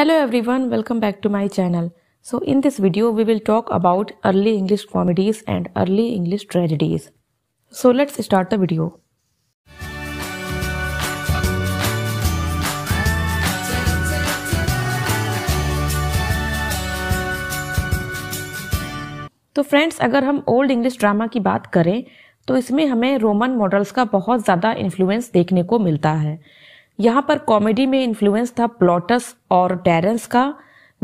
hello everyone welcome back to my channel so in this video we will talk about early English comedies and early English tragedies so let's start the video तो friends अगर हम old English drama की बात करें तो इसमें हमें Roman models का बहुत ज्यादा इन्फ्लुएंस देखने को मिलता है यहाँ पर कॉमेडी में इन्फ्लुएंस था प्लॉटस और टेरेंस का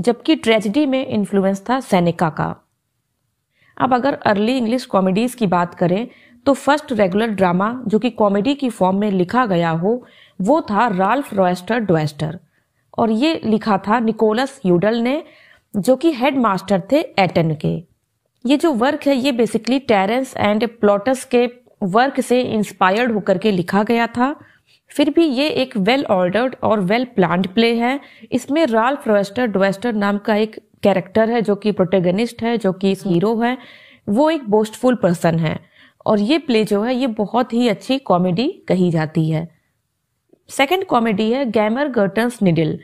जबकि ट्रेजिडी में इन्फ्लुएंस था सैनिका का अब अगर अर्ली इंग्लिश कॉमेडीज की बात करें तो फर्स्ट रेगुलर ड्रामा जो कि कॉमेडी की फॉर्म में लिखा गया हो वो था राल्फ रॉयस्टर डोएस्टर और ये लिखा था निकोलस यूडल ने जो कि हेड मास्टर थे एटन के ये जो वर्क है ये बेसिकली टेरेंस एंड प्लॉटस के वर्क से इंस्पायर्ड होकर के लिखा गया था फिर भी ये एक वेल ऑर्डर्ड और वेल प्लान्ड प्ले है इसमें राल्फ रोस्टर डोएस्टर नाम का एक कैरेक्टर है जो कि प्रोटेगनिस्ट है जो कि हीरो है वो एक बोस्टफुल पर्सन है और ये प्ले जो है ये बहुत ही अच्छी कॉमेडी कही जाती है सेकंड कॉमेडी है गैमर गर्टन्स निडिल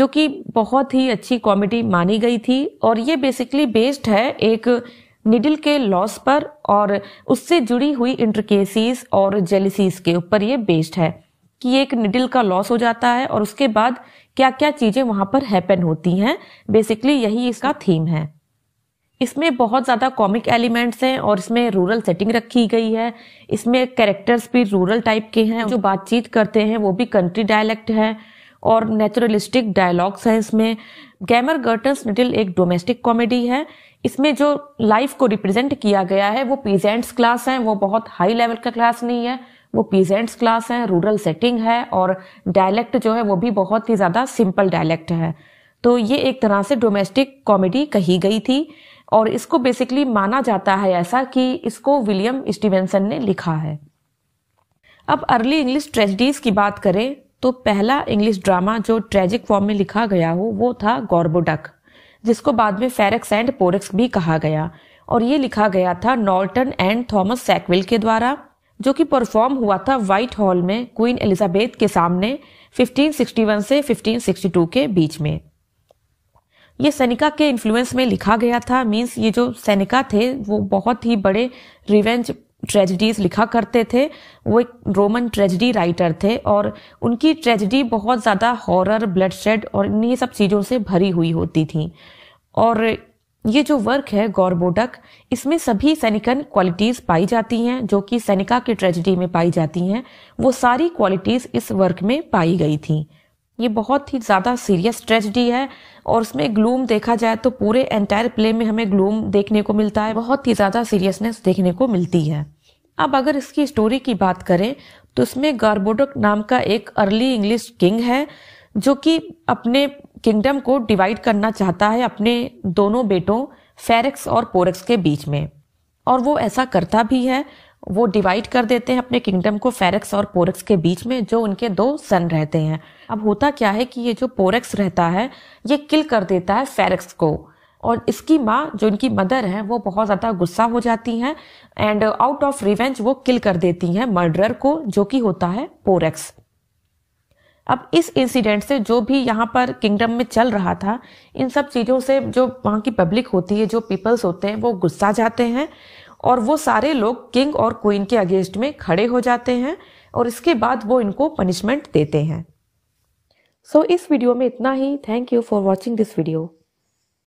जो कि बहुत ही अच्छी कॉमेडी मानी गई थी और ये बेसिकली बेस्ड है एक निडिल के लॉस पर और उससे जुड़ी हुई इंटरकेसीज और जेलिसीज के ऊपर ये बेस्ड है कि एक निडिल का लॉस हो जाता है और उसके बाद क्या क्या चीज़ें वहां पर हैपन होती हैं बेसिकली यही इसका थीम है इसमें बहुत ज़्यादा कॉमिक एलिमेंट्स हैं और इसमें रूरल सेटिंग रखी गई है इसमें कैरेक्टर्स भी रूरल टाइप के हैं जो बातचीत करते हैं वो भी कंट्री डायलेक्ट है और नेचुरलिस्टिक डायलॉग्स हैं इसमें गैमर गर्टन्स निडिल एक डोमेस्टिक कॉमेडी है इसमें जो लाइफ को रिप्रेजेंट किया गया है वो पीजेंट्स क्लास है वो बहुत हाई लेवल का क्लास नहीं है वो पीजेंट्स क्लास है रूरल सेटिंग है और डायलेक्ट जो है वो भी बहुत ही ज़्यादा सिंपल डायलेक्ट है तो ये एक तरह से डोमेस्टिक कॉमेडी कही गई थी और इसको बेसिकली माना जाता है ऐसा कि इसको विलियम स्टीवेंसन ने लिखा है अब अर्ली इंग्लिश ट्रेजिडीज की बात करें तो पहला इंग्लिश ड्रामा जो ट्रेजिक फॉर्म में लिखा गया हो वो था गौरबोडक जिसको बाद में फेरेक्स एंड पोरेक्स भी कहा गया और ये लिखा गया था नॉर्टन एंड थॉमस सैकविल के द्वारा जो कि परफॉर्म हुआ था वाइट हॉल में क्वीन एलिजाबेथ के सामने 1561 से 1562 के बीच में ये सैनिका के इन्फ्लुएंस में लिखा गया था मींस ये जो सैनिका थे वो बहुत ही बड़े रिवेंज ट्रेजिडीज लिखा करते थे वो एक रोमन ट्रेजिडी राइटर थे और उनकी ट्रेजिडी बहुत ज़्यादा हॉरर ब्लड और इन्हीं सब चीज़ों से भरी हुई होती थी और ये जो वर्क है गौरबोडक इसमें सभी सैनिकन क्वालिटीज पाई जाती हैं जो कि सैनिका की ट्रेजिडी में पाई जाती हैं वो सारी क्वालिटीज इस वर्क में पाई गई थी ये बहुत ही ज़्यादा सीरियस ट्रेजिडी है और उसमें ग्लूम देखा जाए तो पूरे एंटायर प्ले में हमें ग्लूम देखने को मिलता है बहुत ही ज़्यादा सीरियसनेस देखने को मिलती है अब अगर इसकी स्टोरी की बात करें तो इसमें गारबोडक नाम का एक अर्ली इंग्लिश किंग है जो कि अपने किंगडम को डिवाइड करना चाहता है अपने दोनों बेटों फेरेक्स और पोरेक्स के बीच में और वो ऐसा करता भी है वो डिवाइड कर देते हैं अपने किंगडम को फेरेक्स और पोरक्स के बीच में जो उनके दो सन रहते हैं अब होता क्या है कि ये जो पोरेक्स रहता है ये किल कर देता है फेरेक्स को और इसकी माँ जो इनकी मदर है वो बहुत ज़्यादा गुस्सा हो जाती हैं एंड आउट ऑफ रिवेंज वो किल कर देती हैं मर्डरर को जो कि होता है पोरेक्स अब इस इंसिडेंट से जो भी यहाँ पर किंगडम में चल रहा था इन सब चीज़ों से जो वहाँ की पब्लिक होती है जो पीपल्स होते हैं वो गुस्सा जाते हैं और वो सारे लोग किंग और क्वीन के अगेंस्ट में खड़े हो जाते हैं और इसके बाद वो इनको पनिशमेंट देते हैं सो so, इस वीडियो में इतना ही thank you for watching this video